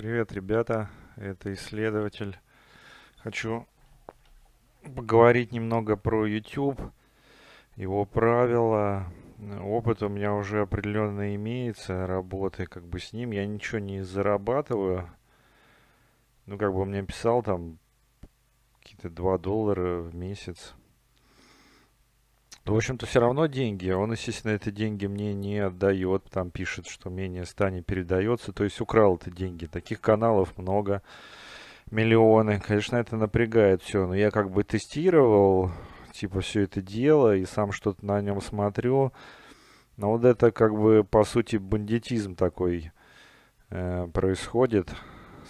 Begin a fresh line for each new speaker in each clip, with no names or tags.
Привет, ребята, это исследователь. Хочу поговорить немного про YouTube, его правила. Опыт у меня уже определенно имеется, работы как бы с ним. Я ничего не зарабатываю. Ну, как бы мне писал там какие-то 2 доллара в месяц. Но, ну, в общем-то, все равно деньги. Он, естественно, эти деньги мне не отдает. Там пишет, что менее 100 передается. То есть украл эти деньги. Таких каналов много. Миллионы. Конечно, это напрягает все. Но я как бы тестировал, типа, все это дело. И сам что-то на нем смотрю. Но вот это как бы, по сути, бандитизм такой э, происходит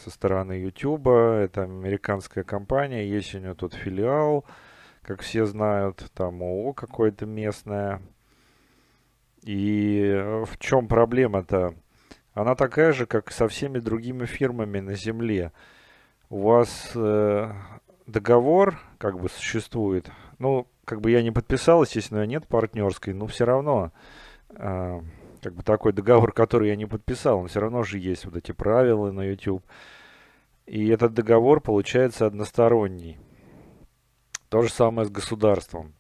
со стороны YouTube. Это американская компания. Есть у нее тут филиал. Филиал как все знают, там ООО какое-то местное. И э, в чем проблема-то? Она такая же, как со всеми другими фирмами на Земле. У вас э, договор как бы существует. Ну, как бы я не подписал, естественно, нет партнерской, но все равно э, как бы такой договор, который я не подписал, он все равно же есть вот эти правила на YouTube. И этот договор получается односторонний. То же самое с государством.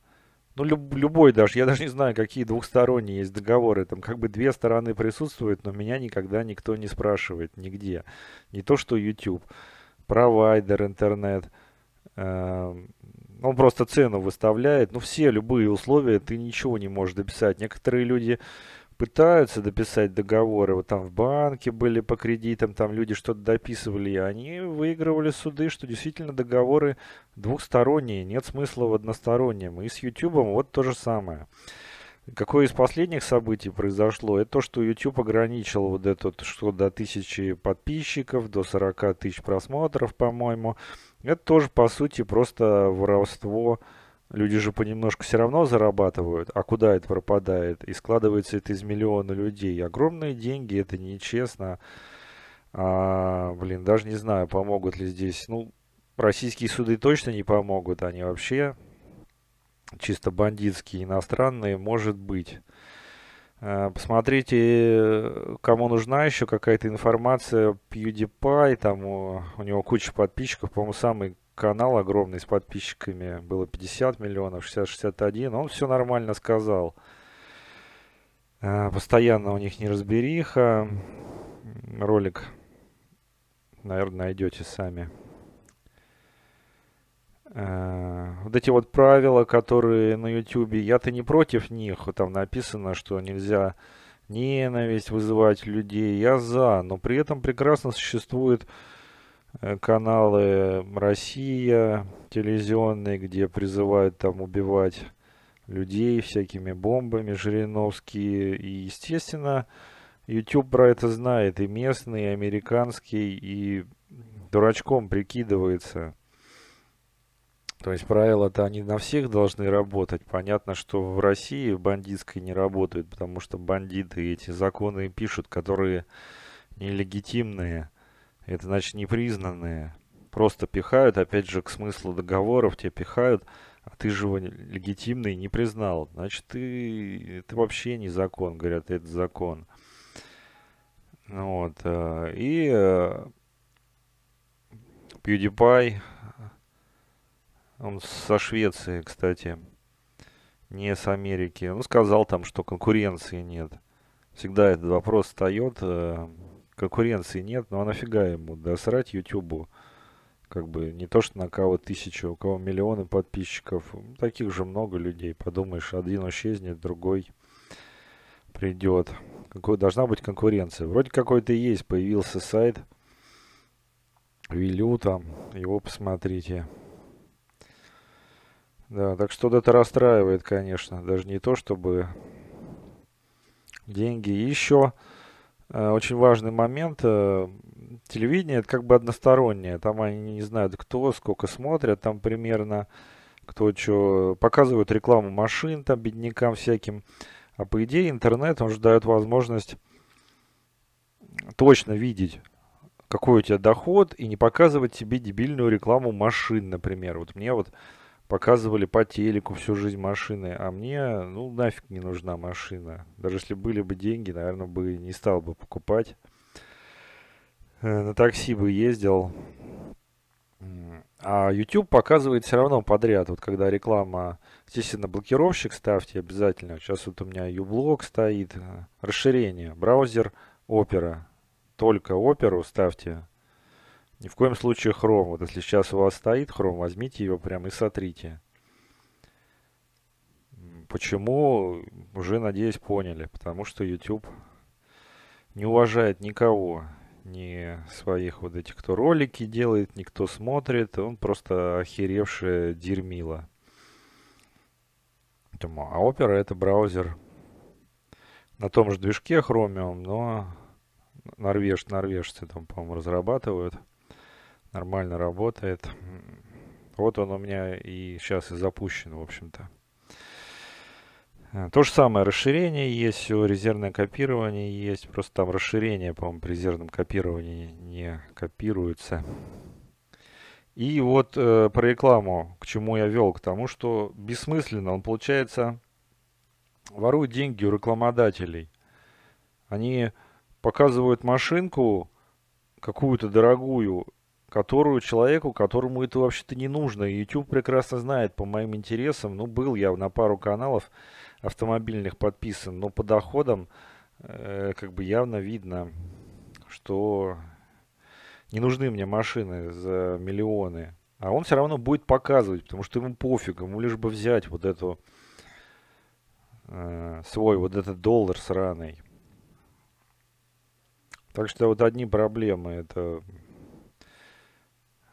Ну, люб, любой даже, я даже не знаю, какие двухсторонние есть договоры. Там как бы две стороны присутствуют, но меня никогда никто не спрашивает нигде. Не то, что YouTube, провайдер, интернет. Э, он просто цену выставляет. Ну, все любые условия, ты ничего не можешь дописать. Некоторые люди пытаются дописать договоры, вот там в банке были по кредитам, там люди что-то дописывали, и они выигрывали суды, что действительно договоры двухсторонние, нет смысла в одностороннем. И с YouTube вот то же самое. Какое из последних событий произошло? Это то, что YouTube ограничил вот этот что до тысячи подписчиков, до 40 тысяч просмотров, по-моему. Это тоже, по сути, просто воровство Люди же понемножку все равно зарабатывают, а куда это пропадает? И складывается это из миллиона людей. Огромные деньги, это нечестно. А, блин, даже не знаю, помогут ли здесь. Ну, российские суды точно не помогут, они вообще чисто бандитские, иностранные, может быть. А, посмотрите, кому нужна еще какая-то информация, PewDiePie, там у, у него куча подписчиков, по-моему, самый канал огромный с подписчиками, было 50 миллионов, 60-61, он все нормально сказал. А, постоянно у них не разбериха Ролик, наверное, найдете сами. А, вот эти вот правила, которые на YouTube, я-то не против них. Там написано, что нельзя ненависть вызывать людей. Я за, но при этом прекрасно существует Э, каналы Россия телевизионные, где призывают там убивать людей всякими бомбами, Жириновские. И, естественно, YouTube про это знает, и местный, и американский, и дурачком прикидывается. То есть правила-то они на всех должны работать. Понятно, что в России в бандитской не работают, потому что бандиты эти законы пишут, которые нелегитимные. Это значит непризнанные. Просто пихают, опять же, к смыслу договоров тебя пихают, а ты же его легитимный не признал. Значит, ты, это вообще не закон, говорят, это закон. Ну вот. Э, и э, PewDiePie, он со Швеции, кстати, не с Америки, он сказал там, что конкуренции нет. Всегда этот вопрос встает э, конкуренции нет, ну а нафига ему досрать Ютубу? Как бы не то, что на кого тысяча, у кого миллионы подписчиков. Таких же много людей. Подумаешь, один исчезнет, другой придет. Какой, должна быть конкуренция. Вроде какой-то есть. Появился сайт Вилю там. Его посмотрите. Да, так что это расстраивает, конечно. Даже не то, чтобы деньги. еще Э, очень важный момент. Э, телевидение это как бы одностороннее. Там они не знают, кто, сколько смотрят, там примерно кто что. Показывают рекламу машин там беднякам всяким. А по идее интернет, он же дает возможность точно видеть, какой у тебя доход, и не показывать тебе дебильную рекламу машин, например. Вот мне вот показывали по телеку всю жизнь машины, а мне, ну, нафиг не нужна машина. Даже если были бы деньги, наверное, бы не стал бы покупать. Э, на такси бы ездил. А YouTube показывает все равно подряд. Вот когда реклама, естественно, блокировщик ставьте обязательно. Сейчас вот у меня uBlock стоит. Э, расширение. Браузер Опера Только оперу ставьте. Ни в коем случае хром. Вот если сейчас у вас стоит хром, возьмите его прямо и сотрите. Почему, уже, надеюсь, поняли. Потому что YouTube не уважает никого. Ни своих вот этих, кто ролики делает, никто смотрит. Он просто охеревшее дерьмило. Поэтому, а Opera это браузер на том же движке Chromium, но норвеж, норвежцы там, по-моему, разрабатывают нормально работает. Вот он у меня и сейчас и запущен, в общем-то. То же самое расширение есть, резервное копирование есть, просто там расширение, по-моему, при резервном копировании не копируется. И вот э, про рекламу, к чему я вел, к тому, что бессмысленно, он получается ворует деньги у рекламодателей. Они показывают машинку какую-то дорогую которую человеку, которому это вообще-то не нужно. YouTube прекрасно знает по моим интересам. Ну, был я на пару каналов автомобильных подписан, но по доходам э, как бы явно видно, что не нужны мне машины за миллионы. А он все равно будет показывать, потому что ему пофиг, ему лишь бы взять вот эту э, свой вот этот доллар сраный. Так что вот одни проблемы это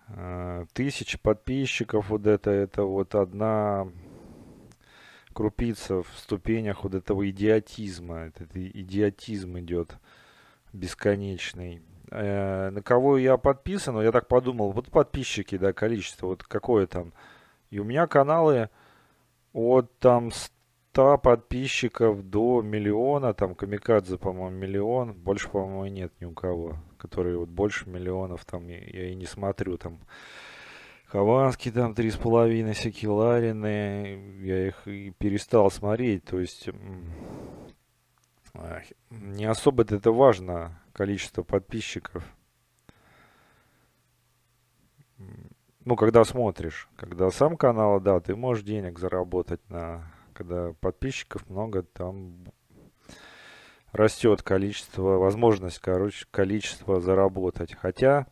Э, тысяч подписчиков вот это, это вот одна крупица в ступенях вот этого идиотизма. Этот идиотизм идет бесконечный. Э, на кого я подписан, я так подумал, вот подписчики, да, количество, вот какое там. И у меня каналы от там 100 подписчиков до миллиона, там Камикадзе, по-моему, миллион. Больше, по-моему, нет ни у кого которые вот больше миллионов, там я и не смотрю, там Хованский там три с половиной, всякие Ларины, я их и перестал смотреть, то есть не особо это важно, количество подписчиков. Ну, когда смотришь, когда сам канал, да, ты можешь денег заработать на, когда подписчиков много, там растет количество, возможность, короче, количество заработать. Хотя,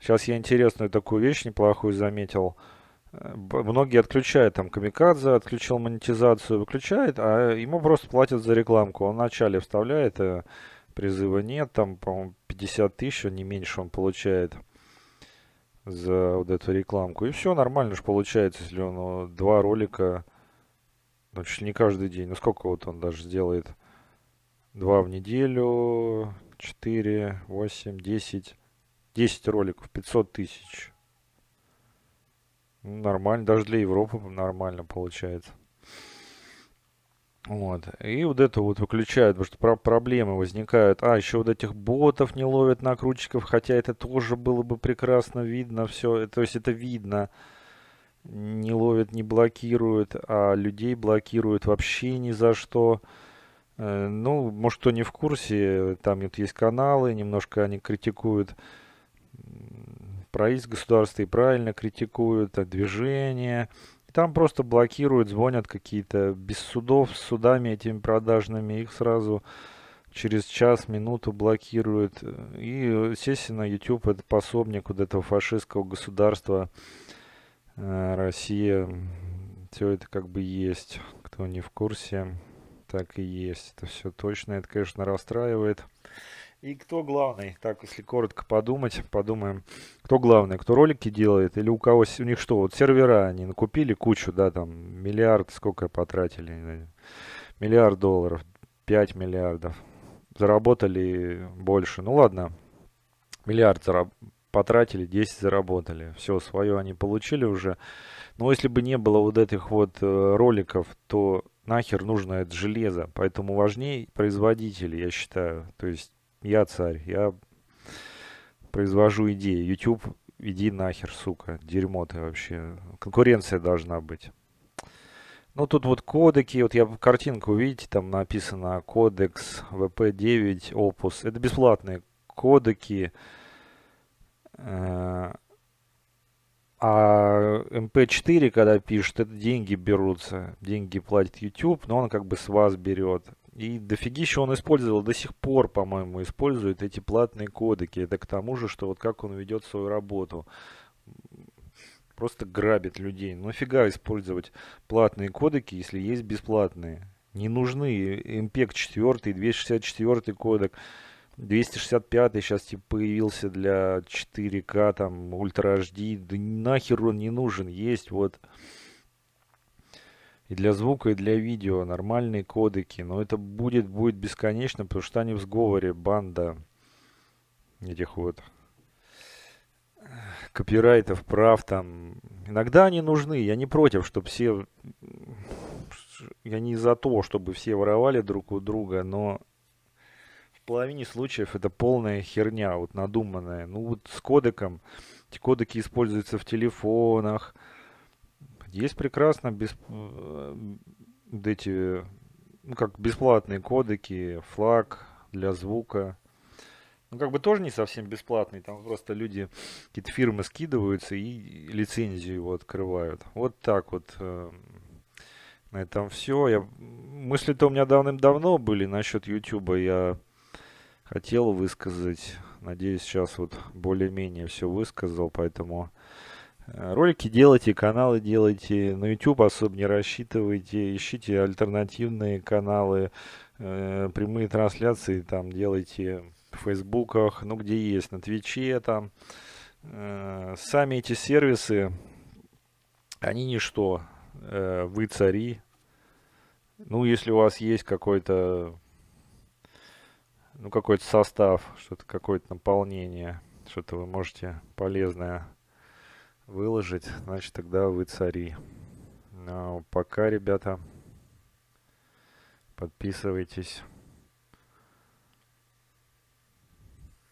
сейчас я интересную такую вещь неплохую заметил. Многие отключают там камикадзе, отключил монетизацию, выключает, а ему просто платят за рекламку. Он вначале вставляет, а призыва нет, там, по-моему, 50 тысяч, не меньше он получает за вот эту рекламку. И все нормально же получается, если он ну, два ролика, ну, чуть ли не каждый день. Ну, сколько вот он даже сделает 2 в неделю, 4, 8, 10, 10 роликов, 500 тысяч. Ну, нормально, даже для Европы нормально получается. Вот. И вот это вот выключают, потому что про проблемы возникают. А, еще вот этих ботов не ловят накрутчиков, хотя это тоже было бы прекрасно видно все. Э, то есть это видно. Не ловят, не блокируют, а людей блокируют вообще ни за что. Э, ну, может, кто не в курсе, там вот есть каналы, немножко они критикуют правительство государства и правильно критикуют а, движение. там просто блокируют, звонят какие-то без судов, с судами этими продажными, их сразу через час, минуту блокируют. И, естественно, YouTube это пособник вот этого фашистского государства э, Россия. Все это как бы есть, кто не в курсе. Так и есть. Это все точно. Это, конечно, расстраивает. И кто главный? Так, если коротко подумать, подумаем, кто главный, кто ролики делает или у кого, у них что, вот сервера они накупили кучу, да, там, миллиард, сколько потратили, миллиард долларов, 5 миллиардов, заработали больше, ну ладно, миллиард зараб потратили, 10 заработали, все, свое они получили уже, но если бы не было вот этих вот э, роликов, то нахер нужно это железо. Поэтому важнее производители, я считаю. То есть я царь, я произвожу идеи. YouTube, иди нахер, сука, дерьмо ты вообще. Конкуренция должна быть. Ну, тут вот кодеки, вот я картинку, видите, там написано кодекс VP9 Opus. Это бесплатные кодеки. Э а MP4, когда пишет, это деньги берутся. Деньги платит YouTube, но он как бы с вас берет. И дофигища он использовал, до сих пор, по-моему, использует эти платные кодеки. Это к тому же, что вот как он ведет свою работу. Просто грабит людей. Ну фига использовать платные кодеки, если есть бесплатные? Не нужны MPEG 4, 264 кодек. 265 сейчас типа появился для 4К, там, Ultra HD. Да нахер он не нужен. Есть вот и для звука, и для видео нормальные кодеки. Но это будет, будет бесконечно, потому что они в сговоре, банда этих вот копирайтов, прав там. Иногда они нужны. Я не против, чтобы все... Я не за то, чтобы все воровали друг у друга, но половине случаев это полная херня, вот надуманная. Ну вот с кодеком, эти кодеки используются в телефонах. Есть прекрасно без, э, вот эти, ну как бесплатные кодеки, флаг для звука. Ну как бы тоже не совсем бесплатный, там просто люди, какие-то фирмы скидываются и лицензию его открывают. Вот так вот. Э, на этом все. Я... Мысли-то у меня давным-давно были насчет YouTube. Я хотел высказать. Надеюсь, сейчас вот более-менее все высказал, поэтому э, ролики делайте, каналы делайте, на YouTube особо не рассчитывайте, ищите альтернативные каналы, э, прямые трансляции там делайте в Фейсбуках, ну где есть, на Твиче там. Э, сами эти сервисы, они ничто, э, вы цари. Ну, если у вас есть какой-то ну, какой-то состав, что-то какое-то наполнение, что-то вы можете полезное выложить, значит, тогда вы цари. Но пока, ребята, подписывайтесь.